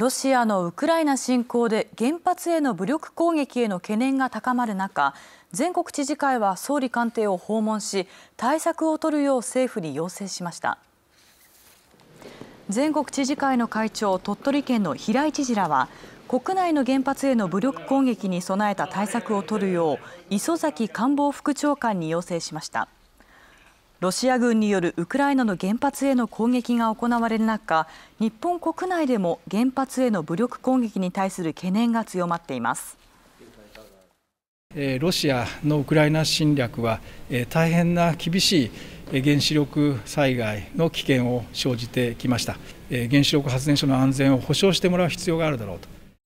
ロシアのウクライナ侵攻で原発への武力攻撃への懸念が高まる中全国知事会は総理官邸を訪問し対策を取るよう政府に要請しました全国知事会の会長鳥取県の平井知事らは国内の原発への武力攻撃に備えた対策を取るよう磯崎官房副長官に要請しました。ロシア軍によるウクライナの原発への攻撃が行われる中日本国内でも原発への武力攻撃に対する懸念が強まっていますロシアのウクライナ侵略は大変な厳しい原子力災害の危険を生じてきました原子力発電所の安全を保障してもらう必要があるだろうと